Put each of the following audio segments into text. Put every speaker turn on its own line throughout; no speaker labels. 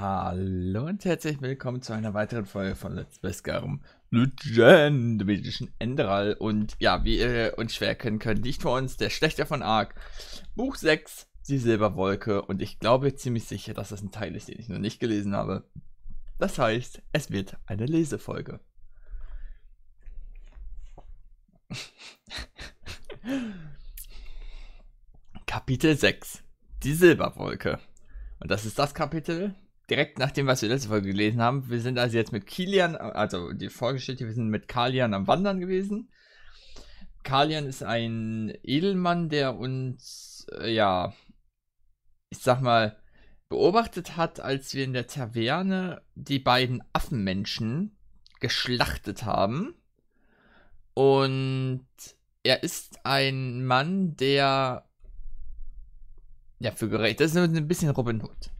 Hallo und herzlich willkommen zu einer weiteren Folge von Let's Play Skyrim Legend Division Enderal. Und ja, wie ihr uns schwer erkennen könnt, liegt vor uns der Schlechter von Ark. Buch 6, die Silberwolke. Und ich glaube ziemlich sicher, dass das ein Teil ist, den ich noch nicht gelesen habe. Das heißt, es wird eine Lesefolge. Kapitel 6, die Silberwolke. Und das ist das Kapitel, direkt nach dem, was wir letzte Folge gelesen haben. Wir sind also jetzt mit Kilian, also die Vorgeschichte, wir sind mit Kalian am Wandern gewesen. Kalian ist ein Edelmann, der uns, äh, ja, ich sag mal, beobachtet hat, als wir in der Taverne die beiden Affenmenschen geschlachtet haben. Und er ist ein Mann, der. Ja, für gerecht. Das ist ein bisschen Robin Hood.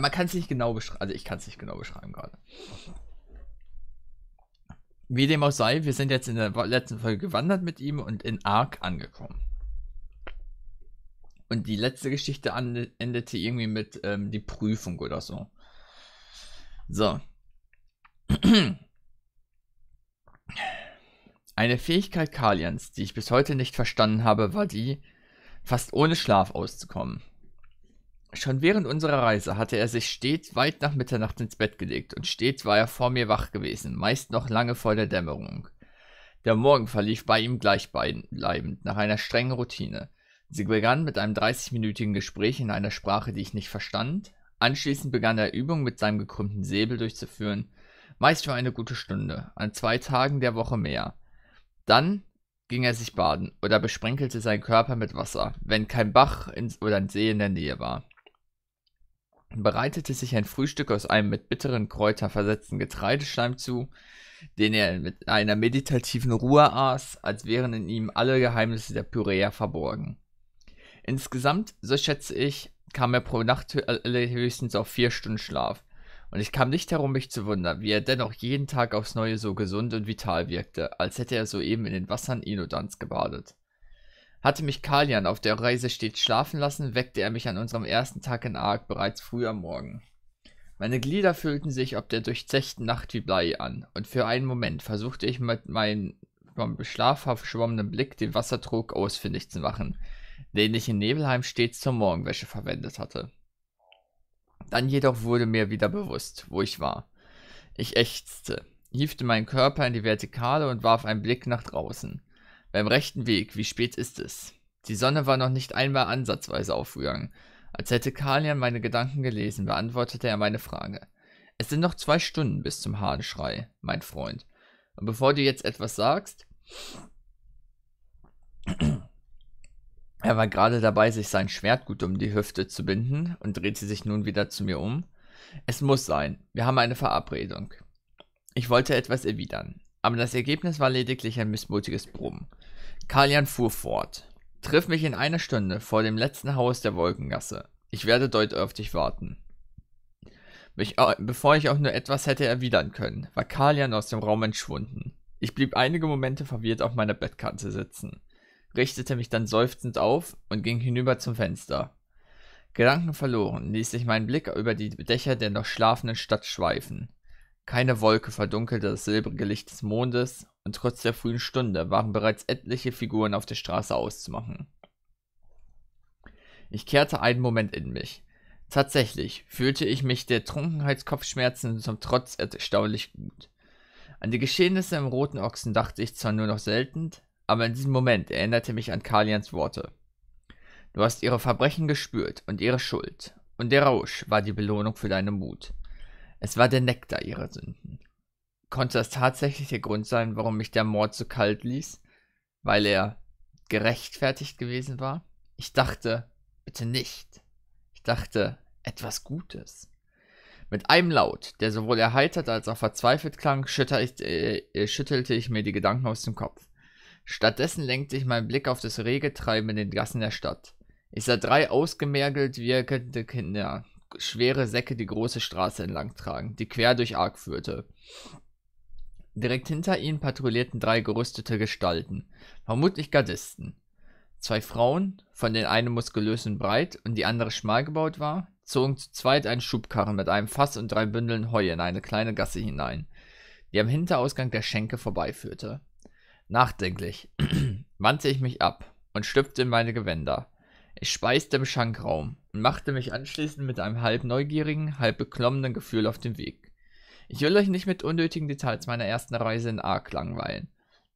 Man kann es nicht genau beschreiben. Also ich kann es nicht genau beschreiben gerade. Wie dem auch sei, wir sind jetzt in der letzten Folge gewandert mit ihm und in Ark angekommen. Und die letzte Geschichte endete irgendwie mit ähm, die Prüfung oder so. So. Eine Fähigkeit Kalians, die ich bis heute nicht verstanden habe, war die, fast ohne Schlaf auszukommen. Schon während unserer Reise hatte er sich stets weit nach Mitternacht ins Bett gelegt und stets war er vor mir wach gewesen, meist noch lange vor der Dämmerung. Der Morgen verlief bei ihm gleichbleibend, nach einer strengen Routine. Sie begann mit einem 30-minütigen Gespräch in einer Sprache, die ich nicht verstand. Anschließend begann er Übungen mit seinem gekrümmten Säbel durchzuführen, meist für eine gute Stunde, an zwei Tagen der Woche mehr. Dann ging er sich baden oder besprenkelte seinen Körper mit Wasser, wenn kein Bach oder ein See in der Nähe war bereitete sich ein Frühstück aus einem mit bitteren Kräutern versetzten Getreideschleim zu, den er mit einer meditativen Ruhe aß, als wären in ihm alle Geheimnisse der Pyrea verborgen. Insgesamt, so schätze ich, kam er pro Nacht äh, äh, höchstens auf vier Stunden Schlaf, und ich kam nicht herum, mich zu wundern, wie er dennoch jeden Tag aufs Neue so gesund und vital wirkte, als hätte er soeben in den Wassern Inodans gebadet. Hatte mich Kalian auf der Reise stets schlafen lassen, weckte er mich an unserem ersten Tag in Ark bereits früh am Morgen. Meine Glieder fühlten sich ob der durchzechten Nacht wie Blei an, und für einen Moment versuchte ich mit meinem vom Schlaf verschwommenen Blick den Wassertrog ausfindig zu machen, den ich in Nebelheim stets zur Morgenwäsche verwendet hatte. Dann jedoch wurde mir wieder bewusst, wo ich war. Ich ächzte, hiefte meinen Körper in die Vertikale und warf einen Blick nach draußen. Beim rechten Weg, wie spät ist es? Die Sonne war noch nicht einmal ansatzweise aufgegangen. Als hätte Kalian meine Gedanken gelesen, beantwortete er meine Frage. Es sind noch zwei Stunden bis zum Hahnschrei, mein Freund. Und bevor du jetzt etwas sagst. Er war gerade dabei, sich sein Schwert gut um die Hüfte zu binden und drehte sich nun wieder zu mir um. Es muss sein. Wir haben eine Verabredung. Ich wollte etwas erwidern, aber das Ergebnis war lediglich ein missmutiges Brummen. Kalian fuhr fort. Triff mich in einer Stunde vor dem letzten Haus der Wolkengasse. Ich werde dort auf dich warten. Mich, bevor ich auch nur etwas hätte erwidern können, war Kalian aus dem Raum entschwunden. Ich blieb einige Momente verwirrt auf meiner Bettkante sitzen, richtete mich dann seufzend auf und ging hinüber zum Fenster. Gedanken verloren ließ ich meinen Blick über die Dächer der noch schlafenden Stadt schweifen. Keine Wolke verdunkelte das silbrige Licht des Mondes und trotz der frühen Stunde waren bereits etliche Figuren auf der Straße auszumachen. Ich kehrte einen Moment in mich. Tatsächlich fühlte ich mich der Trunkenheitskopfschmerzen zum Trotz erstaunlich gut. An die Geschehnisse im Roten Ochsen dachte ich zwar nur noch selten, aber in diesem Moment erinnerte mich an Kalians Worte. Du hast ihre Verbrechen gespürt und ihre Schuld, und der Rausch war die Belohnung für deinen Mut. Es war der Nektar ihrer Sünden. Konnte das tatsächlich der Grund sein, warum mich der Mord so kalt ließ? Weil er gerechtfertigt gewesen war? Ich dachte, bitte nicht. Ich dachte, etwas Gutes. Mit einem Laut, der sowohl erheitert als auch verzweifelt klang, äh, äh, schüttelte ich mir die Gedanken aus dem Kopf. Stattdessen lenkte ich meinen Blick auf das rege Treiben in den Gassen der Stadt. Ich sah drei ausgemergelt wirkende Kinder, schwere Säcke die große Straße entlang tragen, die quer durch Ark führte. Direkt hinter ihnen patrouillierten drei gerüstete Gestalten, vermutlich Gardisten. Zwei Frauen, von denen eine muskulös und breit und die andere schmal gebaut war, zogen zu zweit einen Schubkarren mit einem Fass und drei Bündeln Heu in eine kleine Gasse hinein, die am Hinterausgang der Schenke vorbeiführte. Nachdenklich wandte ich mich ab und schlüpfte in meine Gewänder. Ich speiste im Schankraum und machte mich anschließend mit einem halb neugierigen, halb beklommenen Gefühl auf den Weg. Ich will euch nicht mit unnötigen Details meiner ersten Reise in Ark langweilen,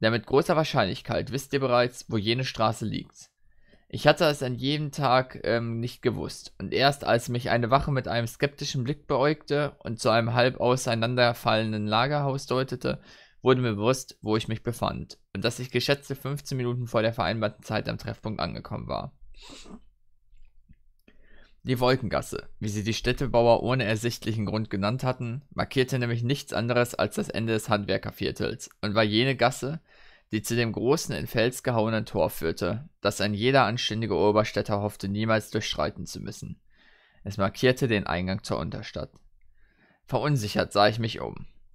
denn mit großer Wahrscheinlichkeit wisst ihr bereits, wo jene Straße liegt. Ich hatte es an jedem Tag ähm, nicht gewusst, und erst als mich eine Wache mit einem skeptischen Blick beäugte und zu einem halb auseinanderfallenden Lagerhaus deutete, wurde mir bewusst, wo ich mich befand, und dass ich geschätzte 15 Minuten vor der vereinbarten Zeit am Treffpunkt angekommen war. Die Wolkengasse, wie sie die Städtebauer ohne ersichtlichen Grund genannt hatten, markierte nämlich nichts anderes als das Ende des Handwerkerviertels und war jene Gasse, die zu dem großen in Fels gehauenen Tor führte, das ein jeder anständige Oberstädter hoffte niemals durchschreiten zu müssen. Es markierte den Eingang zur Unterstadt. Verunsichert sah ich mich um.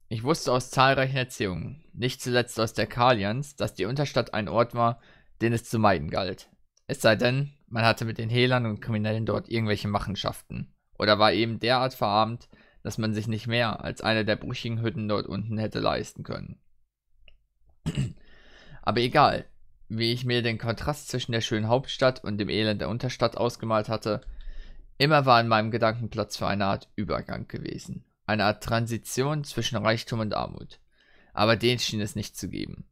Ich wusste aus zahlreichen Erzählungen, nicht zuletzt aus der Kalians, dass die Unterstadt ein Ort war, den es zu meiden galt. Es sei denn, man hatte mit den Hehlern und Kriminellen dort irgendwelche Machenschaften oder war eben derart verarmt, dass man sich nicht mehr als eine der brüchigen Hütten dort unten hätte leisten können. Aber egal, wie ich mir den Kontrast zwischen der schönen Hauptstadt und dem Elend der Unterstadt ausgemalt hatte, immer war in meinem Gedanken Platz für eine Art Übergang gewesen, eine Art Transition zwischen Reichtum und Armut. Aber den schien es nicht zu geben.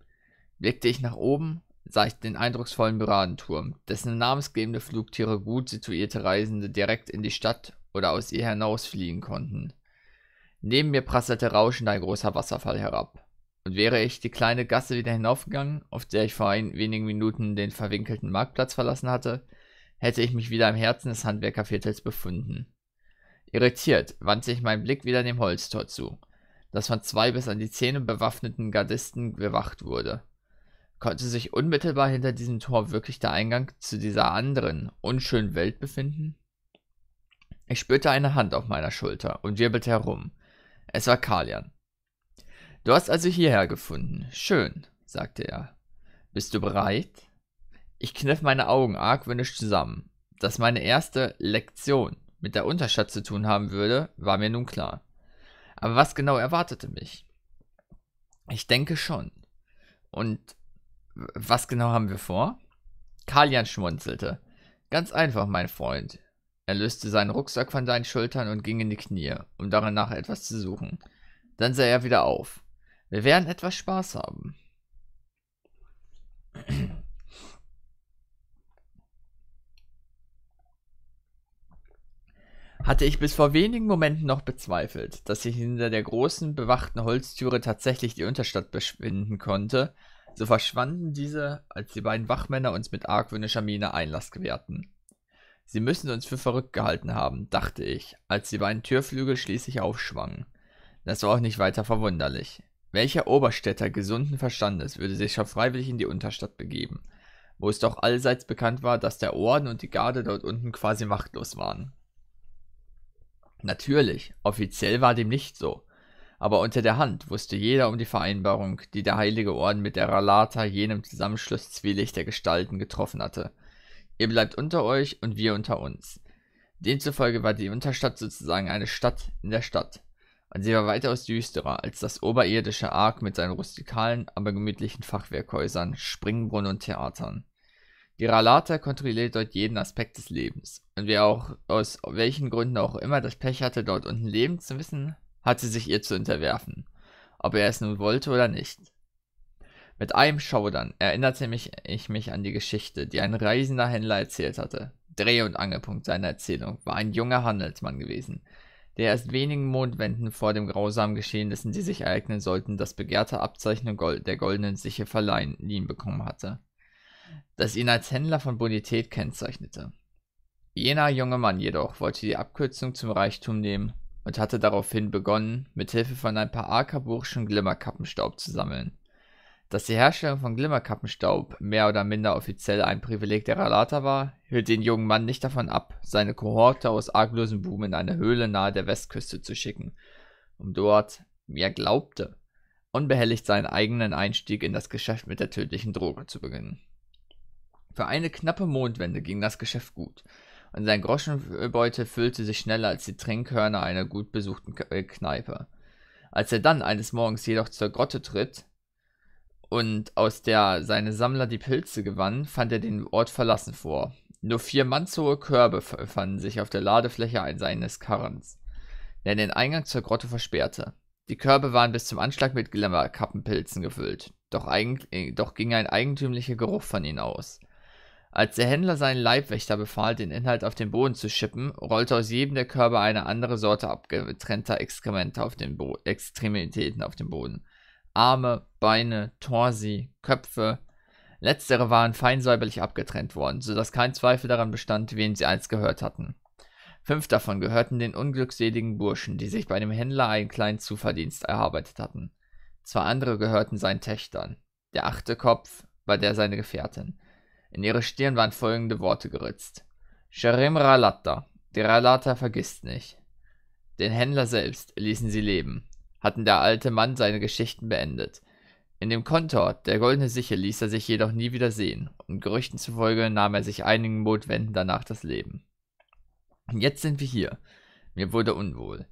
Blickte ich nach oben, sah ich den eindrucksvollen Piratenturm, dessen namensgebende Flugtiere gut situierte Reisende direkt in die Stadt oder aus ihr hinausfliegen konnten. Neben mir prasselte rauschend ein großer Wasserfall herab. Und wäre ich die kleine Gasse wieder hinaufgegangen, auf der ich vor ein, wenigen Minuten den verwinkelten Marktplatz verlassen hatte, hätte ich mich wieder im Herzen des Handwerkerviertels befunden. Irritiert wandte ich meinen Blick wieder dem Holztor zu, das von zwei bis an die Zähne bewaffneten Gardisten bewacht wurde. Konnte sich unmittelbar hinter diesem Tor wirklich der Eingang zu dieser anderen, unschönen Welt befinden? Ich spürte eine Hand auf meiner Schulter und wirbelte herum. Es war Kalian. Du hast also hierher gefunden. Schön, sagte er. Bist du bereit? Ich kniff meine Augen argwöhnisch zusammen. Dass meine erste Lektion mit der Unterstadt zu tun haben würde, war mir nun klar. Aber was genau erwartete mich? Ich denke schon. Und was genau haben wir vor? Kalian schmunzelte. Ganz einfach, mein Freund. Er löste seinen Rucksack von seinen Schultern und ging in die Knie, um darin nach etwas zu suchen. Dann sah er wieder auf. Wir werden etwas Spaß haben. Hatte ich bis vor wenigen Momenten noch bezweifelt, dass sich hinter der großen, bewachten Holztüre tatsächlich die Unterstadt beschwinden konnte, so verschwanden diese, als die beiden Wachmänner uns mit argwöhnischer Miene Einlass gewährten. Sie müssen uns für verrückt gehalten haben, dachte ich, als die beiden Türflügel schließlich aufschwangen. Das war auch nicht weiter verwunderlich. Welcher Oberstädter gesunden Verstandes würde sich schon freiwillig in die Unterstadt begeben, wo es doch allseits bekannt war, dass der Orden und die Garde dort unten quasi machtlos waren? Natürlich, offiziell war dem nicht so aber unter der Hand wusste jeder um die Vereinbarung, die der Heilige Orden mit der Ralata, jenem Zusammenschluss zwielichter Gestalten, getroffen hatte. Ihr bleibt unter euch und wir unter uns. Demzufolge war die Unterstadt sozusagen eine Stadt in der Stadt. Und sie war weitaus düsterer als das oberirdische Ark mit seinen rustikalen, aber gemütlichen Fachwerkhäusern, Springbrunnen und Theatern. Die Ralata kontrolliert dort jeden Aspekt des Lebens. Und wer auch aus welchen Gründen auch immer das Pech hatte, dort unten leben zu müssen, hatte sich ihr zu unterwerfen, ob er es nun wollte oder nicht. Mit einem Schaudern erinnerte mich, ich mich an die Geschichte, die ein reisender Händler erzählt hatte. Dreh- und Angelpunkt seiner Erzählung war ein junger Handelsmann gewesen, der erst wenigen Mondwänden vor dem grausamen Geschehnissen, die sich ereignen sollten, das begehrte Abzeichen der goldenen Siche verliehen bekommen hatte, das ihn als Händler von Bonität kennzeichnete. Jener junge Mann jedoch wollte die Abkürzung zum Reichtum nehmen und hatte daraufhin begonnen, mit Hilfe von ein paar arkaburschen Glimmerkappenstaub zu sammeln. Dass die Herstellung von Glimmerkappenstaub mehr oder minder offiziell ein Privileg der Ralata war, hielt den jungen Mann nicht davon ab, seine Kohorte aus arglosen Buben in eine Höhle nahe der Westküste zu schicken, um dort, wie er glaubte, unbehelligt seinen eigenen Einstieg in das Geschäft mit der tödlichen Droge zu beginnen. Für eine knappe Mondwende ging das Geschäft gut, und sein Groschenbeutel füllte sich schneller als die Trinkhörner einer gut besuchten äh, Kneipe. Als er dann eines Morgens jedoch zur Grotte tritt und aus der seine Sammler die Pilze gewannen, fand er den Ort verlassen vor. Nur vier mannshohe Körbe fanden sich auf der Ladefläche seines Karrens, der den Eingang zur Grotte versperrte. Die Körbe waren bis zum Anschlag mit Glimmerkappenpilzen gefüllt, doch, äh, doch ging ein eigentümlicher Geruch von ihnen aus. Als der Händler seinen Leibwächter befahl, den Inhalt auf den Boden zu schippen, rollte aus jedem der Körbe eine andere Sorte abgetrennter Exkremente auf den Bo Extremitäten auf den Boden. Arme, Beine, Torsi, Köpfe. Letztere waren feinsäuberlich abgetrennt worden, sodass kein Zweifel daran bestand, wem sie einst gehört hatten. Fünf davon gehörten den unglückseligen Burschen, die sich bei dem Händler einen kleinen Zuverdienst erarbeitet hatten. Zwei andere gehörten seinen Töchtern. Der achte Kopf war der seiner Gefährtin. In ihre Stirn waren folgende Worte geritzt. Sharem Ralata, der Ralata vergisst nicht. Den Händler selbst ließen sie leben, hatten der alte Mann seine Geschichten beendet. In dem Kontor, der goldene Sichel, ließ er sich jedoch nie wieder sehen, und Gerüchten zufolge nahm er sich einigen Notwänden danach das Leben. Und Jetzt sind wir hier. Mir wurde unwohl.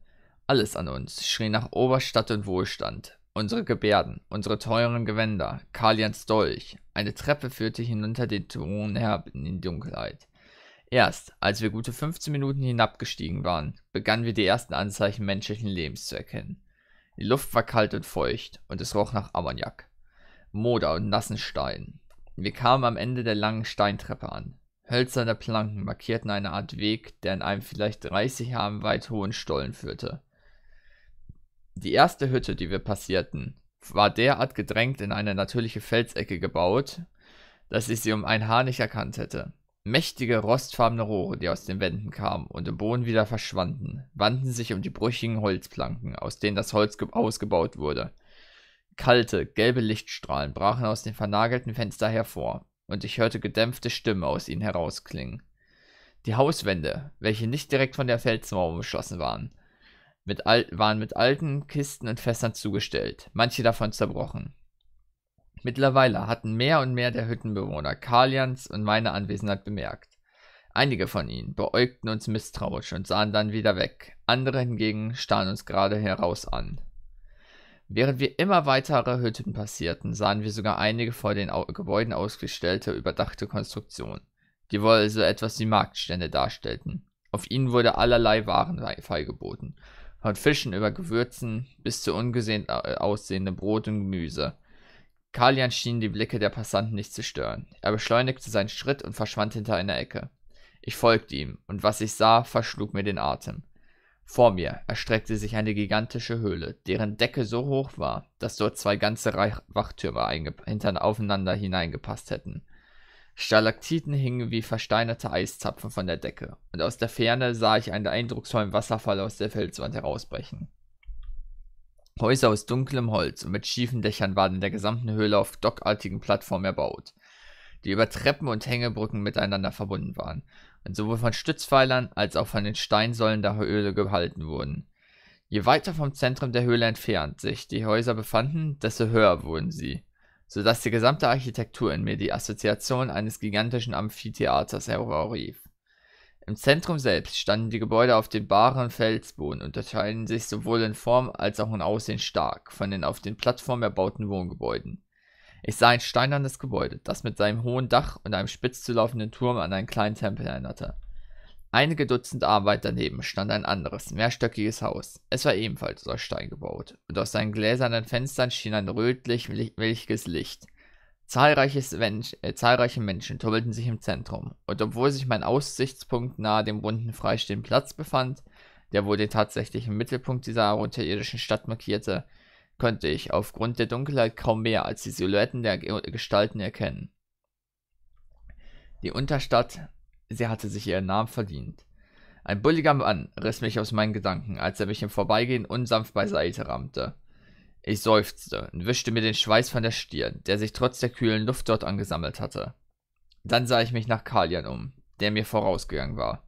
Alles an uns schrie nach Oberstadt und Wohlstand unsere Gebärden, unsere teuren Gewänder, Kalians Dolch. Eine Treppe führte hinunter den Thron herab in die Dunkelheit. Erst, als wir gute 15 Minuten hinabgestiegen waren, begannen wir die ersten Anzeichen menschlichen Lebens zu erkennen. Die Luft war kalt und feucht und es roch nach Ammoniak, Moder und nassen Steinen. Wir kamen am Ende der langen Steintreppe an. Hölzerne Planken markierten eine Art Weg, der in einem vielleicht 30 Arme weit hohen Stollen führte. Die erste Hütte, die wir passierten, war derart gedrängt in eine natürliche Felsecke gebaut, dass ich sie um ein Haar nicht erkannt hätte. Mächtige rostfarbene Rohre, die aus den Wänden kamen und im Boden wieder verschwanden, wandten sich um die brüchigen Holzplanken, aus denen das Holz ausgebaut wurde. Kalte, gelbe Lichtstrahlen brachen aus den vernagelten Fenstern hervor, und ich hörte gedämpfte Stimmen aus ihnen herausklingen. Die Hauswände, welche nicht direkt von der Felsmauer umschlossen waren, mit al waren mit alten Kisten und Fässern zugestellt, manche davon zerbrochen. Mittlerweile hatten mehr und mehr der Hüttenbewohner Kalians und meine Anwesenheit bemerkt. Einige von ihnen beäugten uns misstrauisch und sahen dann wieder weg, andere hingegen starren uns gerade heraus an. Während wir immer weitere Hütten passierten, sahen wir sogar einige vor den Au Gebäuden ausgestellte, überdachte Konstruktionen, die wohl so etwas wie Marktstände darstellten. Auf ihnen wurde allerlei Waren feilgeboten von Fischen über Gewürzen bis zu ungesehen äh, aussehendem Brot und Gemüse. Kalian schien die Blicke der Passanten nicht zu stören. Er beschleunigte seinen Schritt und verschwand hinter einer Ecke. Ich folgte ihm, und was ich sah, verschlug mir den Atem. Vor mir erstreckte sich eine gigantische Höhle, deren Decke so hoch war, dass dort zwei ganze Wachtürme hintereinander hineingepasst hätten. Stalaktiten hingen wie versteinerte Eiszapfen von der Decke, und aus der Ferne sah ich einen eindrucksvollen Wasserfall aus der Felswand herausbrechen. Häuser aus dunklem Holz und mit schiefen Dächern waren in der gesamten Höhle auf dockartigen Plattformen erbaut, die über Treppen und Hängebrücken miteinander verbunden waren und sowohl von Stützpfeilern als auch von den Steinsäulen der Höhle gehalten wurden. Je weiter vom Zentrum der Höhle entfernt sich die Häuser befanden, desto höher wurden sie sodass die gesamte Architektur in mir die Assoziation eines gigantischen Amphitheaters hervorrief. Im Zentrum selbst standen die Gebäude auf dem baren Felsboden und unterscheiden sich sowohl in Form als auch in Aussehen stark von den auf den Plattformen erbauten Wohngebäuden. Ich sah ein steinernes Gebäude, das mit seinem hohen Dach und einem spitz zulaufenden Turm an einen kleinen Tempel erinnerte. Einige Dutzend Arbeit daneben stand ein anderes, mehrstöckiges Haus. Es war ebenfalls aus Stein gebaut, und aus seinen gläsernen Fenstern schien ein rötlich-milchiges Licht. Mensch, äh, zahlreiche Menschen tummelten sich im Zentrum, und obwohl sich mein Aussichtspunkt nahe dem runden freistehenden Platz befand, der wohl den tatsächlichen Mittelpunkt dieser unterirdischen Stadt markierte, konnte ich aufgrund der Dunkelheit kaum mehr als die Silhouetten der Gestalten erkennen. Die Unterstadt Sie hatte sich ihren Namen verdient. Ein bulliger Mann riss mich aus meinen Gedanken, als er mich im Vorbeigehen unsanft beiseite rammte. Ich seufzte und wischte mir den Schweiß von der Stirn, der sich trotz der kühlen Luft dort angesammelt hatte. Dann sah ich mich nach Kalian um, der mir vorausgegangen war.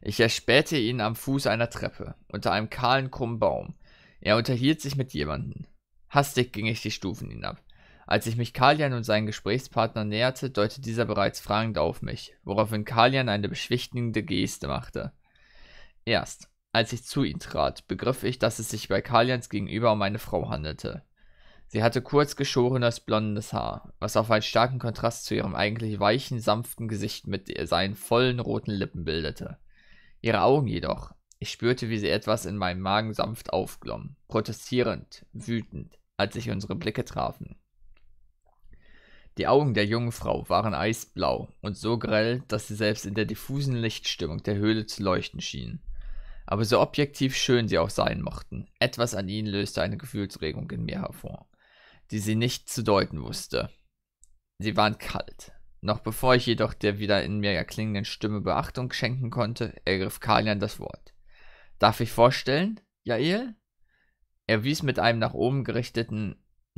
Ich erspähte ihn am Fuß einer Treppe, unter einem kahlen, krummen Baum. Er unterhielt sich mit jemandem. Hastig ging ich die Stufen hinab. Als ich mich Kalian und seinen Gesprächspartner näherte, deutete dieser bereits fragend auf mich, woraufhin Kalian eine beschwichtigende Geste machte. Erst, als ich zu ihm trat, begriff ich, dass es sich bei Kalians Gegenüber um eine Frau handelte. Sie hatte kurz geschorenes blondes Haar, was auf einen starken Kontrast zu ihrem eigentlich weichen, sanften Gesicht mit seinen vollen roten Lippen bildete. Ihre Augen jedoch, ich spürte, wie sie etwas in meinem Magen sanft aufglomm, protestierend, wütend, als sich unsere Blicke trafen. Die Augen der jungen Frau waren eisblau und so grell, dass sie selbst in der diffusen Lichtstimmung der Höhle zu leuchten schienen. Aber so objektiv schön sie auch sein mochten, etwas an ihnen löste eine Gefühlsregung in mir hervor, die sie nicht zu deuten wusste. Sie waren kalt. Noch bevor ich jedoch der wieder in mir erklingenden Stimme Beachtung schenken konnte, ergriff Kalian das Wort. Darf ich vorstellen, Jael? Er wies mit einem nach oben gerichteten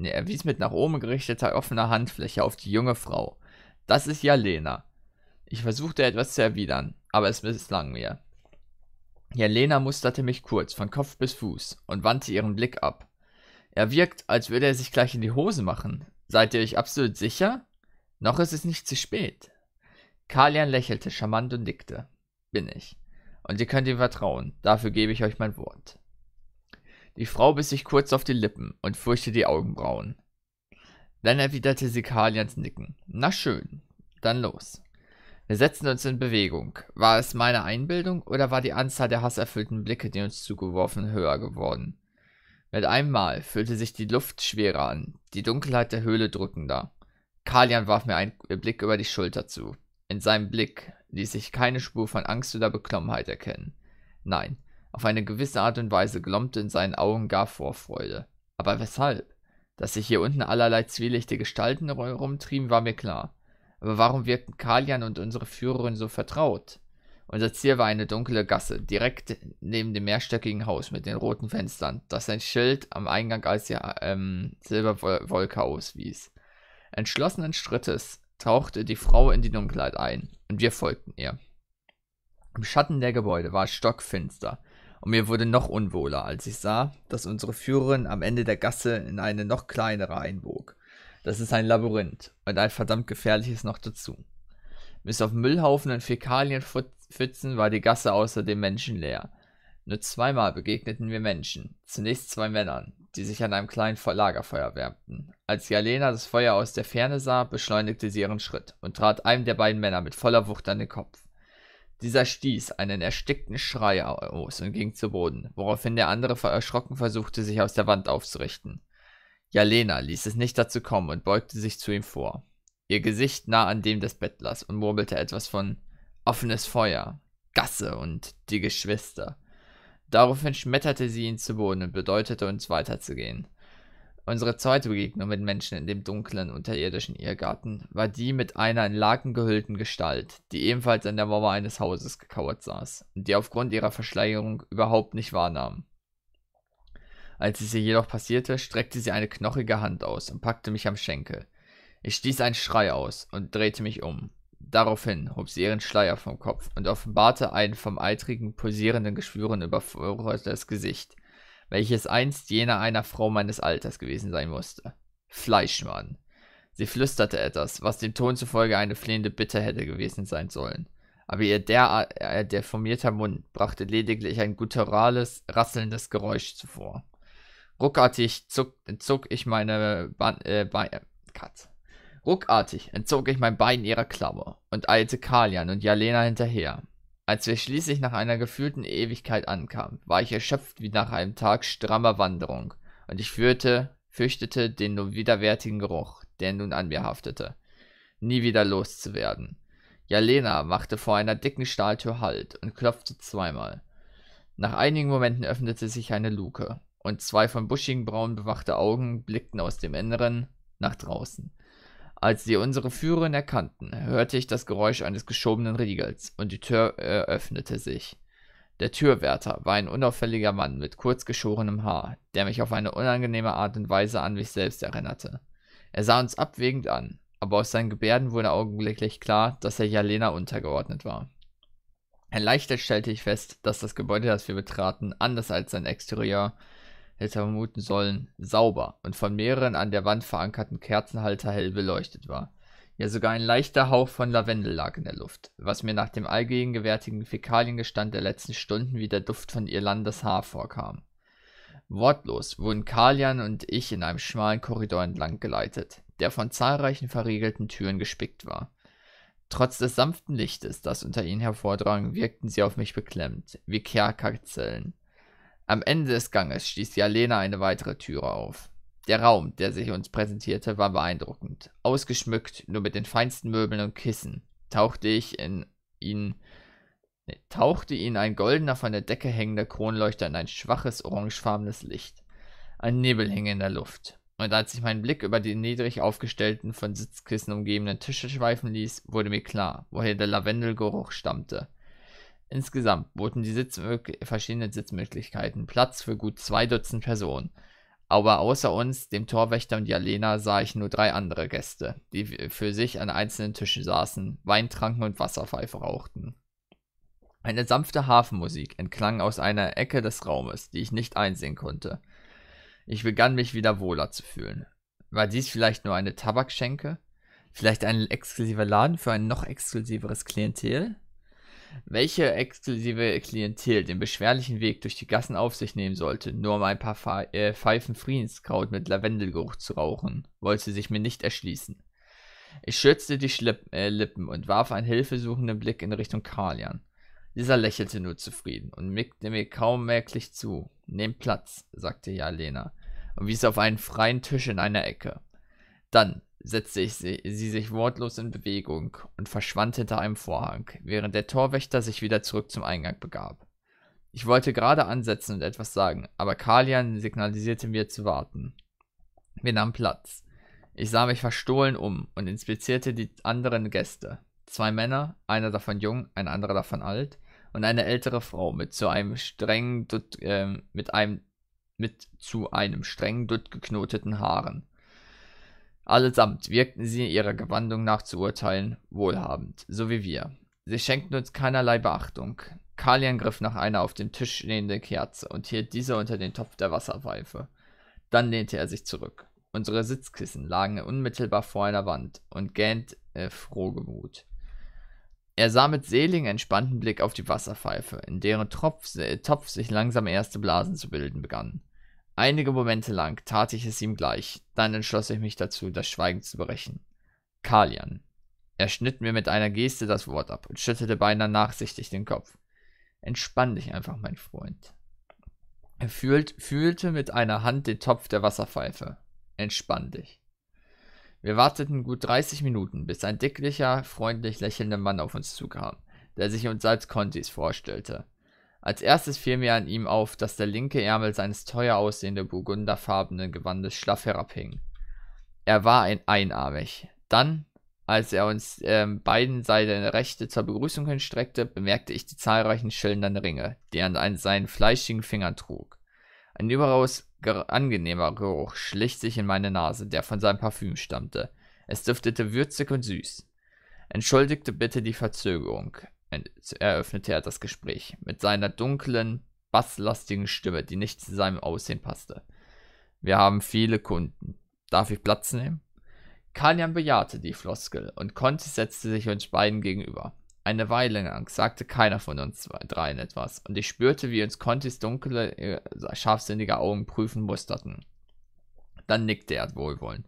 er wies mit nach oben gerichteter offener Handfläche auf die junge Frau. Das ist ja Lena. Ich versuchte etwas zu erwidern, aber es misslang mir. Jelena musterte mich kurz, von Kopf bis Fuß, und wandte ihren Blick ab. Er wirkt, als würde er sich gleich in die Hose machen. Seid ihr euch absolut sicher? Noch ist es nicht zu spät. Kalian lächelte charmant und nickte. Bin ich. Und ihr könnt ihm vertrauen, dafür gebe ich euch mein Wort. Die Frau biss sich kurz auf die Lippen und furchte die Augenbrauen. Dann erwiderte sie Kalians Nicken. Na schön, dann los. Wir setzten uns in Bewegung. War es meine Einbildung oder war die Anzahl der hasserfüllten Blicke, die uns zugeworfen, höher geworden? Mit einem Mal fühlte sich die Luft schwerer an, die Dunkelheit der Höhle drückender. Kalian warf mir einen Blick über die Schulter zu. In seinem Blick ließ sich keine Spur von Angst oder Beklommenheit erkennen. Nein, auf eine gewisse Art und Weise glommte in seinen Augen gar Vorfreude. Aber weshalb? Dass sich hier unten allerlei zwielichte Gestalten herumtrieben, war mir klar. Aber warum wirkten Kalian und unsere Führerin so vertraut? Unser Ziel war eine dunkle Gasse, direkt neben dem mehrstöckigen Haus mit den roten Fenstern, das ein Schild am Eingang als ja, ähm, Silberwolke auswies. Entschlossenen Schrittes tauchte die Frau in die Dunkelheit ein, und wir folgten ihr. Im Schatten der Gebäude war es stockfinster, und mir wurde noch unwohler, als ich sah, dass unsere Führerin am Ende der Gasse in eine noch kleinere einbog. Das ist ein Labyrinth und ein verdammt gefährliches noch dazu. Bis auf Müllhaufen und Fäkalienpfützen war die Gasse außerdem menschenleer. Nur zweimal begegneten wir Menschen, zunächst zwei Männern, die sich an einem kleinen Lagerfeuer wärmten. Als Jalena das Feuer aus der Ferne sah, beschleunigte sie ihren Schritt und trat einem der beiden Männer mit voller Wucht an den Kopf. Dieser stieß einen erstickten Schrei aus und ging zu Boden, woraufhin der andere erschrocken versuchte, sich aus der Wand aufzurichten. Jalena ließ es nicht dazu kommen und beugte sich zu ihm vor. Ihr Gesicht nah an dem des Bettlers und murmelte etwas von offenes Feuer, Gasse und die Geschwister. Daraufhin schmetterte sie ihn zu Boden und bedeutete uns weiterzugehen. Unsere zweite Begegnung mit Menschen in dem dunklen unterirdischen Irrgarten war die mit einer in Laken gehüllten Gestalt, die ebenfalls an der Mauer eines Hauses gekauert saß und die aufgrund ihrer Verschleierung überhaupt nicht wahrnahm. Als es ihr jedoch passierte, streckte sie eine knochige Hand aus und packte mich am Schenkel. Ich stieß einen Schrei aus und drehte mich um. Daraufhin hob sie ihren Schleier vom Kopf und offenbarte ein vom eitrigen, pulsierenden Geschwüren überfordertes Gesicht, welches einst jener einer Frau meines Alters gewesen sein musste. Fleischmann. Sie flüsterte etwas, was dem Ton zufolge eine flehende Bitte hätte gewesen sein sollen. Aber ihr deformierter Mund brachte lediglich ein gutturales, rasselndes Geräusch zuvor. Ruckartig zuck, entzog ich meine Ban äh, Be Katze. Ruckartig entzog ich mein Bein ihrer Klammer und eilte Kalian und Jalena hinterher. Als wir schließlich nach einer gefühlten Ewigkeit ankamen, war ich erschöpft wie nach einem Tag strammer Wanderung, und ich führte, fürchtete den nur widerwärtigen Geruch, der nun an mir haftete, nie wieder loszuwerden. Jalena machte vor einer dicken Stahltür Halt und klopfte zweimal. Nach einigen Momenten öffnete sich eine Luke, und zwei von buschigen Braun bewachte Augen blickten aus dem Inneren nach draußen. Als sie unsere Führerin erkannten, hörte ich das Geräusch eines geschobenen Riegels und die Tür öffnete sich. Der Türwärter war ein unauffälliger Mann mit kurz geschorenem Haar, der mich auf eine unangenehme Art und Weise an mich selbst erinnerte. Er sah uns abwägend an, aber aus seinen Gebärden wurde augenblicklich klar, dass er Jalena untergeordnet war. Erleichtert stellte ich fest, dass das Gebäude, das wir betraten, anders als sein Exterieur, hätte vermuten sollen, sauber und von mehreren an der Wand verankerten Kerzenhalter hell beleuchtet war. Ja, sogar ein leichter Hauch von Lavendel lag in der Luft, was mir nach dem allgegenwärtigen Fäkaliengestand der letzten Stunden wie der Duft von Irlandes Haar vorkam. Wortlos wurden Kalian und ich in einem schmalen Korridor entlang geleitet, der von zahlreichen verriegelten Türen gespickt war. Trotz des sanften Lichtes, das unter ihnen hervordrang, wirkten sie auf mich beklemmt, wie Kerkerzellen. Am Ende des Ganges stieß die Alena eine weitere Türe auf. Der Raum, der sich uns präsentierte, war beeindruckend. Ausgeschmückt, nur mit den feinsten Möbeln und Kissen, tauchte ich in ihn nee, tauchte ihn ein goldener von der Decke hängender Kronleuchter in ein schwaches orangefarbenes Licht. Ein Nebel hing in der Luft. Und als ich meinen Blick über die niedrig aufgestellten, von Sitzkissen umgebenen Tische schweifen ließ, wurde mir klar, woher der Lavendelgeruch stammte. Insgesamt boten die Sitzmö äh, verschiedenen Sitzmöglichkeiten Platz für gut zwei Dutzend Personen. Aber außer uns, dem Torwächter und Jalena, sah ich nur drei andere Gäste, die für sich an einzelnen Tischen saßen, Wein tranken und Wasserpfeife rauchten. Eine sanfte Hafenmusik entklang aus einer Ecke des Raumes, die ich nicht einsehen konnte. Ich begann mich wieder wohler zu fühlen. War dies vielleicht nur eine Tabakschenke? Vielleicht ein exklusiver Laden für ein noch exklusiveres Klientel? welche exklusive Klientel den beschwerlichen Weg durch die Gassen auf sich nehmen sollte, nur um ein paar äh, Pfeifen Friedenskraut mit Lavendelgeruch zu rauchen, wollte sich mir nicht erschließen. Ich schürzte die Schlipp äh, Lippen und warf einen hilfesuchenden Blick in Richtung Kalian. Dieser lächelte nur zufrieden und nickte mir kaum merklich zu. Nehmt Platz, sagte Jalena und wies auf einen freien Tisch in einer Ecke. Dann setzte sie, sie sich wortlos in Bewegung und verschwand hinter einem Vorhang, während der Torwächter sich wieder zurück zum Eingang begab. Ich wollte gerade ansetzen und etwas sagen, aber Kalian signalisierte mir zu warten. Wir nahmen Platz. Ich sah mich verstohlen um und inspizierte die anderen Gäste. Zwei Männer, einer davon jung, ein anderer davon alt, und eine ältere Frau mit zu einem strengen, äh, mit einem, mit zu einem streng dutt geknoteten Haaren. Allesamt wirkten sie ihrer Gewandung nach zu urteilen wohlhabend, so wie wir. Sie schenkten uns keinerlei Beachtung. Kalian griff nach einer auf dem Tisch stehenden Kerze und hielt diese unter den Topf der Wasserpfeife. Dann lehnte er sich zurück. Unsere Sitzkissen lagen unmittelbar vor einer Wand und gähnte äh, frohgemut. Er sah mit seligen, entspannten Blick auf die Wasserpfeife, in deren Tropf, äh, Topf sich langsam erste Blasen zu bilden begannen. Einige Momente lang tat ich es ihm gleich, dann entschloss ich mich dazu, das Schweigen zu brechen. Kalian. Er schnitt mir mit einer Geste das Wort ab und schüttelte beinahe nachsichtig den Kopf. Entspann dich einfach, mein Freund. Er fühlt, fühlte mit einer Hand den Topf der Wasserpfeife. Entspann dich. Wir warteten gut 30 Minuten, bis ein dicklicher, freundlich lächelnder Mann auf uns zukam, der sich uns als Contis vorstellte. Als erstes fiel mir an ihm auf, dass der linke Ärmel seines teuer aussehenden burgunderfarbenen Gewandes schlaff herabhing. Er war ein einarmig. Dann, als er uns ähm, beiden seine Rechte zur Begrüßung hinstreckte, bemerkte ich die zahlreichen schillernden Ringe, die er an seinen fleischigen Fingern trug. Ein überaus angenehmer Geruch schlich sich in meine Nase, der von seinem Parfüm stammte. Es duftete würzig und süß. Entschuldigte bitte die Verzögerung eröffnete er das Gespräch mit seiner dunklen, basslastigen Stimme, die nicht zu seinem Aussehen passte. Wir haben viele Kunden. Darf ich Platz nehmen? Kalian bejahte die Floskel und Conti setzte sich uns beiden gegenüber. Eine Weile lang sagte keiner von uns dreien etwas, und ich spürte, wie uns Contis dunkle, äh, scharfsinnige Augen prüfen musterten. Dann nickte er wohlwollend.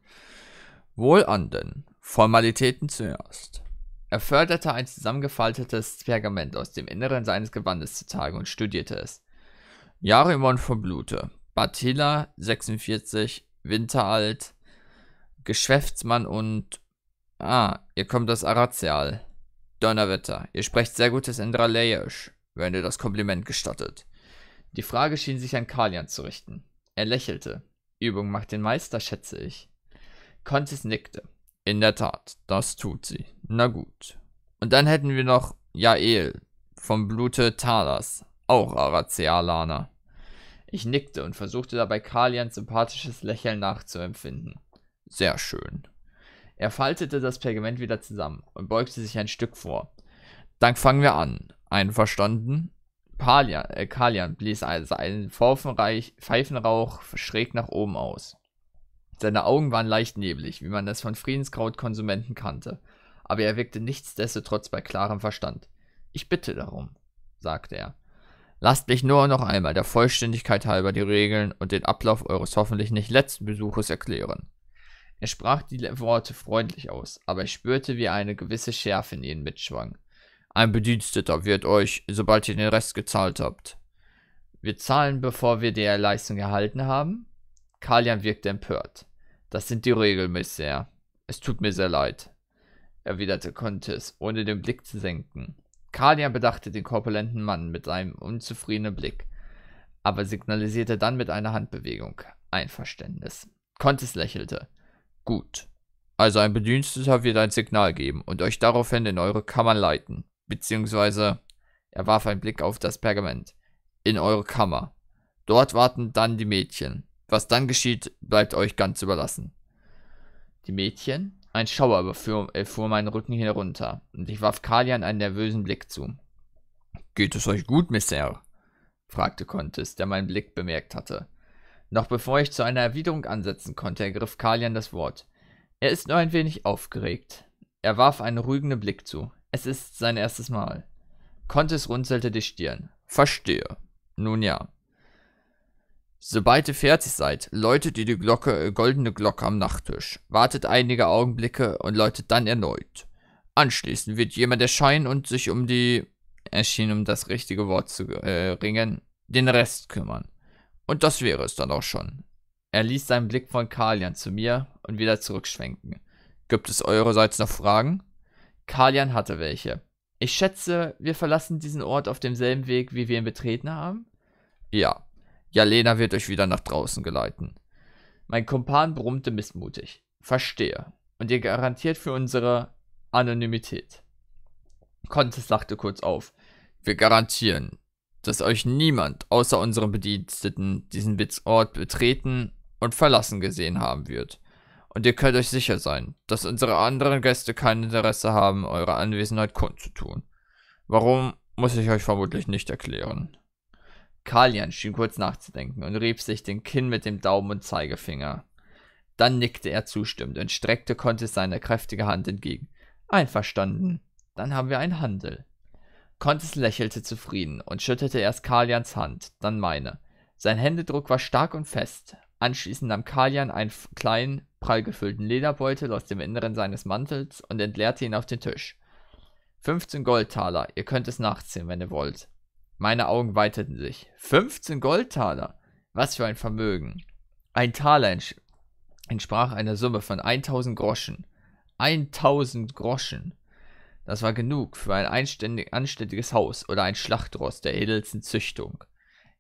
Wohl an denn. Formalitäten zuerst. Er förderte ein zusammengefaltetes Pergament aus dem Inneren seines Gewandes zutage und studierte es. Jarimon verblute. Bathila, 46, winteralt, Geschäftsmann und... Ah, ihr kommt aus Arazial. Donnerwetter, ihr sprecht sehr gutes Indraleisch, wenn ihr das Kompliment gestattet. Die Frage schien sich an Kalian zu richten. Er lächelte. Übung macht den Meister, schätze ich. Kontis nickte. In der Tat, das tut sie. Na gut. Und dann hätten wir noch Jael vom Blute Talas, auch Aracealaner. Ich nickte und versuchte dabei Kalians sympathisches Lächeln nachzuempfinden. Sehr schön. Er faltete das Pergament wieder zusammen und beugte sich ein Stück vor. Dann fangen wir an. Einverstanden? Palian, äh, Kalian blies also einen Pfeifenrauch schräg nach oben aus. Seine Augen waren leicht neblig, wie man es von Friedenskraut-Konsumenten kannte, aber er wirkte nichtsdestotrotz bei klarem Verstand. Ich bitte darum, sagte er. Lasst mich nur noch einmal der Vollständigkeit halber die Regeln und den Ablauf eures hoffentlich nicht letzten Besuches erklären. Er sprach die Worte freundlich aus, aber ich spürte, wie eine gewisse Schärfe in ihnen mitschwang. Ein Bediensteter wird euch, sobald ihr den Rest gezahlt habt. Wir zahlen, bevor wir die Leistung erhalten haben? Kalian wirkte empört. Das sind die Regeln, Mr. Es tut mir sehr leid, erwiderte Contes, ohne den Blick zu senken. Kalian bedachte den korpulenten Mann mit einem unzufriedenen Blick, aber signalisierte dann mit einer Handbewegung Einverständnis. Contes lächelte. Gut. Also ein Bediensteter wird ein Signal geben und euch daraufhin in eure Kammern leiten, beziehungsweise er warf einen Blick auf das Pergament. In eure Kammer. Dort warten dann die Mädchen. Was dann geschieht, bleibt euch ganz überlassen. Die Mädchen? Ein Schauer überfuhr, erfuhr äh, meinen Rücken hinunter, und ich warf Kalian einen nervösen Blick zu. Geht es euch gut, Messer? fragte Contes, der meinen Blick bemerkt hatte. Noch bevor ich zu einer Erwiderung ansetzen konnte, ergriff Kalian das Wort. Er ist nur ein wenig aufgeregt. Er warf einen rügenden Blick zu. Es ist sein erstes Mal. Contes runzelte die Stirn. Verstehe. Nun ja, Sobald ihr fertig seid, läutet ihr die Glocke, äh, goldene Glocke am Nachttisch, wartet einige Augenblicke und läutet dann erneut. Anschließend wird jemand erscheinen und sich um die, erschien um das richtige Wort zu äh, ringen, den Rest kümmern. Und das wäre es dann auch schon. Er ließ seinen Blick von Kalian zu mir und wieder zurückschwenken. Gibt es eurerseits noch Fragen? Kalian hatte welche. Ich schätze, wir verlassen diesen Ort auf demselben Weg, wie wir ihn betreten haben? Ja, Jalena wird euch wieder nach draußen geleiten. Mein Kumpan brummte missmutig. Verstehe. Und ihr garantiert für unsere Anonymität. Contes lachte kurz auf. Wir garantieren, dass euch niemand außer unseren Bediensteten diesen Ort betreten und verlassen gesehen haben wird. Und ihr könnt euch sicher sein, dass unsere anderen Gäste kein Interesse haben, eure Anwesenheit kundzutun. Warum, muss ich euch vermutlich nicht erklären. Kalian schien kurz nachzudenken und rieb sich den Kinn mit dem Daumen und Zeigefinger. Dann nickte er zustimmend und streckte Kontis seine kräftige Hand entgegen. Einverstanden. Dann haben wir einen Handel. Kontis lächelte zufrieden und schüttelte erst Kalians Hand, dann meine. Sein Händedruck war stark und fest. Anschließend nahm Kalian einen kleinen, prall gefüllten Lederbeutel aus dem Inneren seines Mantels und entleerte ihn auf den Tisch. 15 Goldtaler, ihr könnt es nachziehen, wenn ihr wollt. Meine Augen weiteten sich. 15 Goldtaler. Was für ein Vermögen. Ein Taler entsprach einer Summe von 1000 Groschen. 1000 Groschen. Das war genug für ein anständiges Haus oder ein Schlachtross der edelsten Züchtung.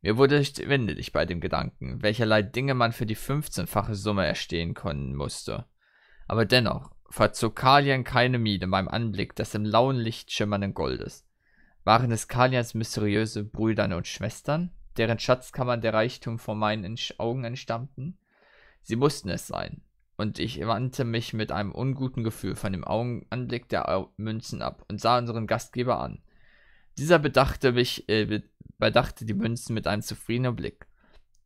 Mir wurde windelig bei dem Gedanken, welcherlei Dinge man für die 15-fache Summe erstehen können musste. Aber dennoch verzog Kalian keine Miene beim Anblick des im lauen Licht schimmernden Goldes waren es Kalians mysteriöse Brüder und Schwestern, deren Schatzkammern der Reichtum vor meinen Augen entstammten? Sie mussten es sein, und ich wandte mich mit einem unguten Gefühl von dem Augenanblick der Münzen ab und sah unseren Gastgeber an. Dieser bedachte mich, äh, bedachte die Münzen mit einem zufriedenen Blick.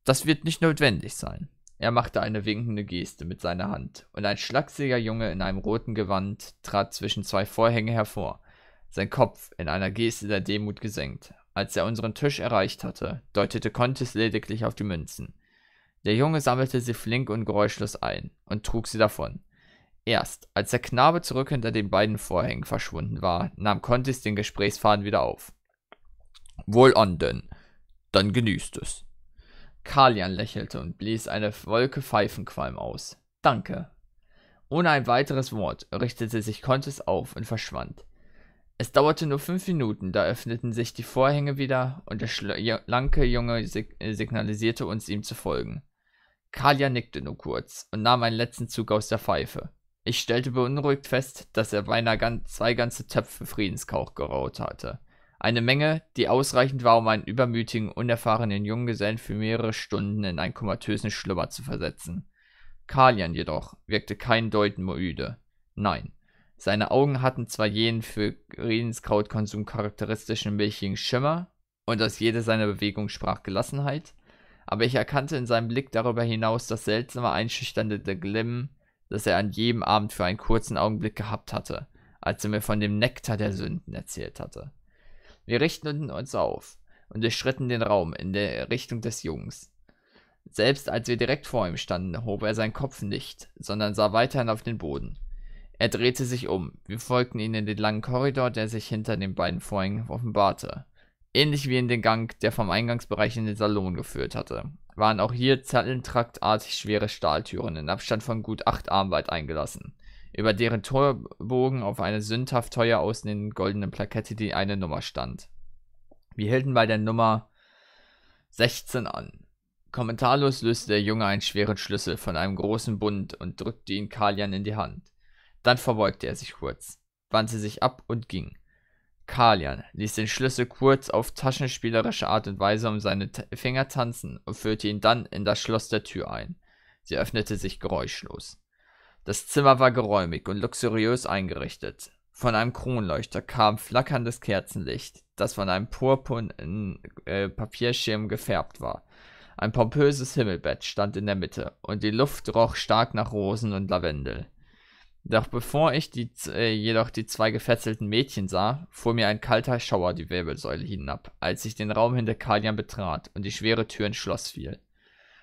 Das wird nicht notwendig sein. Er machte eine winkende Geste mit seiner Hand, und ein schlachsiger Junge in einem roten Gewand trat zwischen zwei Vorhänge hervor sein Kopf in einer Geste der Demut gesenkt. Als er unseren Tisch erreicht hatte, deutete Contis lediglich auf die Münzen. Der Junge sammelte sie flink und geräuschlos ein und trug sie davon. Erst als der Knabe zurück hinter den beiden Vorhängen verschwunden war, nahm Contis den Gesprächsfaden wieder auf. Wohl on denn, dann genießt es. Kalian lächelte und blies eine Wolke Pfeifenqualm aus. Danke. Ohne ein weiteres Wort richtete sich Contis auf und verschwand. Es dauerte nur fünf Minuten, da öffneten sich die Vorhänge wieder und der schlanke Junge sig signalisierte uns, ihm zu folgen. Kalia nickte nur kurz und nahm einen letzten Zug aus der Pfeife. Ich stellte beunruhigt fest, dass er beinahe gan zwei ganze Töpfe Friedenskauch geraut hatte. Eine Menge, die ausreichend war, um einen übermütigen, unerfahrenen Junggesellen für mehrere Stunden in einen komatösen Schlummer zu versetzen. Kalian jedoch wirkte kein Deuten müde. Nein, seine Augen hatten zwar jenen für Redenskrautkonsum charakteristischen milchigen Schimmer, und aus jeder seiner Bewegungen sprach Gelassenheit, aber ich erkannte in seinem Blick darüber hinaus das seltsame, einschüchternde Glimmen, das er an jedem Abend für einen kurzen Augenblick gehabt hatte, als er mir von dem Nektar der Sünden erzählt hatte. Wir richteten uns auf und durchschritten den Raum in der Richtung des Jungs. Selbst als wir direkt vor ihm standen, hob er seinen Kopf nicht, sondern sah weiterhin auf den Boden. Er drehte sich um. Wir folgten ihm in den langen Korridor, der sich hinter den beiden Vorhängen offenbarte. Ähnlich wie in den Gang, der vom Eingangsbereich in den Salon geführt hatte, waren auch hier zellentraktartig schwere Stahltüren in Abstand von gut acht Arm weit eingelassen, über deren Torbogen auf einer sündhaft teuer aussehenden goldenen Plakette die eine Nummer stand. Wir hielten bei der Nummer 16 an. Kommentarlos löste der Junge einen schweren Schlüssel von einem großen Bund und drückte ihn Kalian in die Hand. Dann verbeugte er sich kurz, wandte sich ab und ging. Kalian ließ den Schlüssel kurz auf taschenspielerische Art und Weise um seine T Finger tanzen und führte ihn dann in das Schloss der Tür ein. Sie öffnete sich geräuschlos. Das Zimmer war geräumig und luxuriös eingerichtet. Von einem Kronleuchter kam flackerndes Kerzenlicht, das von einem purpurnen äh, Papierschirm gefärbt war. Ein pompöses Himmelbett stand in der Mitte und die Luft roch stark nach Rosen und Lavendel. Doch bevor ich die, äh, jedoch die zwei gefesselten Mädchen sah, fuhr mir ein kalter Schauer die Wirbelsäule hinab, als ich den Raum hinter Kalian betrat und die schwere Tür ins Schloss fiel.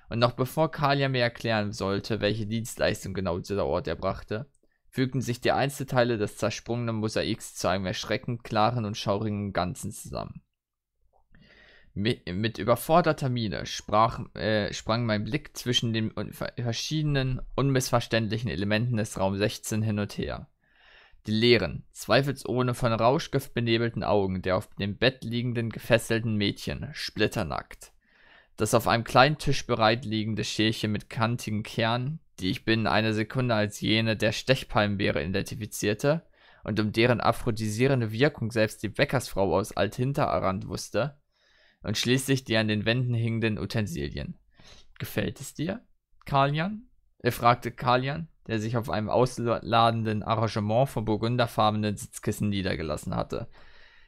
Und noch bevor Kalian mir erklären sollte, welche Dienstleistung genau dieser Ort erbrachte, fügten sich die Einzelteile des zersprungenen Mosaiks zu einem erschreckend klaren und schaurigen Ganzen zusammen. Mit überforderter Miene sprach, äh, sprang mein Blick zwischen den verschiedenen, unmissverständlichen Elementen des Raum 16 hin und her. Die leeren, zweifelsohne von Rauschgift benebelten Augen der auf dem Bett liegenden gefesselten Mädchen, splitternackt. Das auf einem kleinen Tisch bereit liegende Schälchen mit kantigen Kernen, die ich binnen einer Sekunde als jene der Stechpalmbeere identifizierte und um deren aphrodisierende Wirkung selbst die Bäckersfrau aus Althinterarand wusste, und schließlich die an den Wänden hängenden Utensilien. Gefällt es dir, Karlian? Er fragte Karlian, der sich auf einem ausladenden Arrangement von burgunderfarbenen Sitzkissen niedergelassen hatte.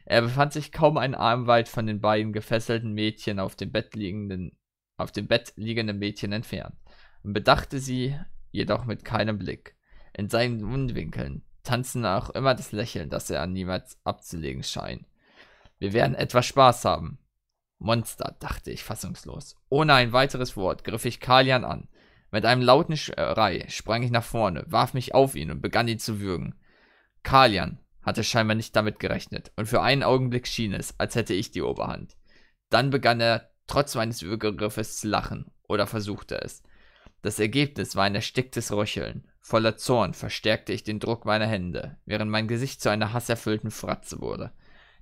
Er befand sich kaum einen Arm weit von den beiden gefesselten Mädchen auf dem Bett liegenden, auf dem Bett liegenden Mädchen entfernt und bedachte sie jedoch mit keinem Blick. In seinen Mundwinkeln tanzte auch immer das Lächeln, das er an niemals abzulegen scheint. Wir werden etwas Spaß haben, Monster, dachte ich fassungslos. Ohne ein weiteres Wort griff ich Kalian an. Mit einem lauten Schrei äh, sprang ich nach vorne, warf mich auf ihn und begann ihn zu würgen. Kalian hatte scheinbar nicht damit gerechnet, und für einen Augenblick schien es, als hätte ich die Oberhand. Dann begann er, trotz meines Würgegriffes, zu lachen, oder versuchte es. Das Ergebnis war ein ersticktes Röcheln. Voller Zorn verstärkte ich den Druck meiner Hände, während mein Gesicht zu einer hasserfüllten Fratze wurde.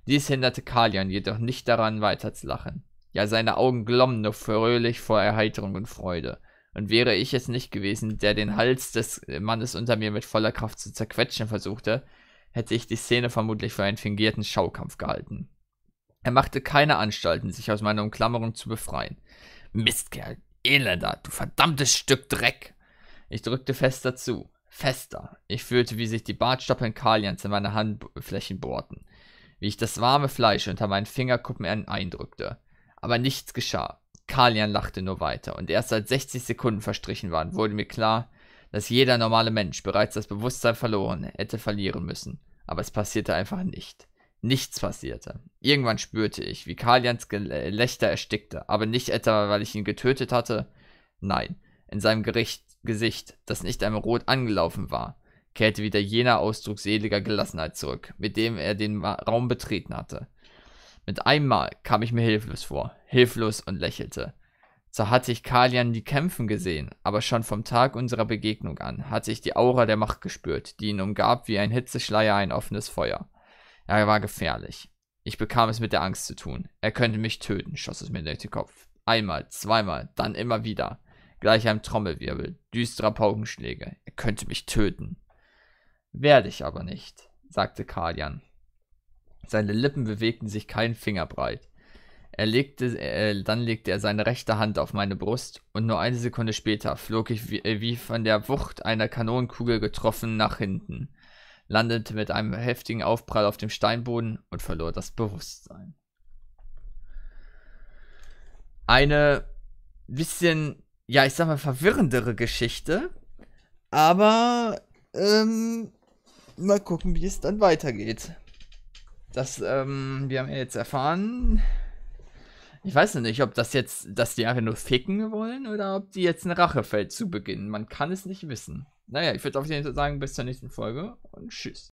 Dies hinderte Kalian jedoch nicht daran, weiterzulachen. Ja, seine Augen glommen nur fröhlich vor Erheiterung und Freude. Und wäre ich es nicht gewesen, der den Hals des äh, Mannes unter mir mit voller Kraft zu zerquetschen versuchte, hätte ich die Szene vermutlich für einen fingierten Schaukampf gehalten. Er machte keine Anstalten, sich aus meiner Umklammerung zu befreien. Mistkerl, Elender, du verdammtes Stück Dreck! Ich drückte fester zu. Fester. Ich fühlte, wie sich die Bartstoppeln Kalians in meine Handflächen bohrten wie ich das warme Fleisch unter meinen Fingerkuppen eindrückte. Aber nichts geschah. Kalian lachte nur weiter, und erst seit 60 Sekunden verstrichen waren, wurde mir klar, dass jeder normale Mensch bereits das Bewusstsein verloren hätte verlieren müssen. Aber es passierte einfach nicht. Nichts passierte. Irgendwann spürte ich, wie Kalians Gelächter äh, erstickte, aber nicht etwa, weil ich ihn getötet hatte. Nein, in seinem Gericht Gesicht, das nicht einmal rot angelaufen war, kehrte wieder jener Ausdruck seliger Gelassenheit zurück, mit dem er den Raum betreten hatte. Mit einem Mal kam ich mir hilflos vor, hilflos und lächelte. Zwar hatte ich Kalian die kämpfen gesehen, aber schon vom Tag unserer Begegnung an hatte ich die Aura der Macht gespürt, die ihn umgab wie ein Hitzeschleier ein offenes Feuer. Er war gefährlich. Ich bekam es mit der Angst zu tun. Er könnte mich töten, schoss es mir durch den Kopf. Einmal, zweimal, dann immer wieder. Gleich einem Trommelwirbel, düsterer Paukenschläge. Er könnte mich töten. Werde ich aber nicht, sagte Kalian. Seine Lippen bewegten sich keinen Finger breit. Er legte, äh, dann legte er seine rechte Hand auf meine Brust und nur eine Sekunde später flog ich wie, äh, wie von der Wucht einer Kanonenkugel getroffen nach hinten, landete mit einem heftigen Aufprall auf dem Steinboden und verlor das Bewusstsein. Eine bisschen, ja, ich sag mal, verwirrendere Geschichte, aber ähm, mal gucken, wie es dann weitergeht. Das, ähm, wir haben ja jetzt erfahren. Ich weiß noch nicht, ob das jetzt, dass die einfach nur ficken wollen oder ob die jetzt ein Rachefeldzug beginnen. Man kann es nicht wissen. Naja, ich würde auf jeden Fall sagen, bis zur nächsten Folge und tschüss.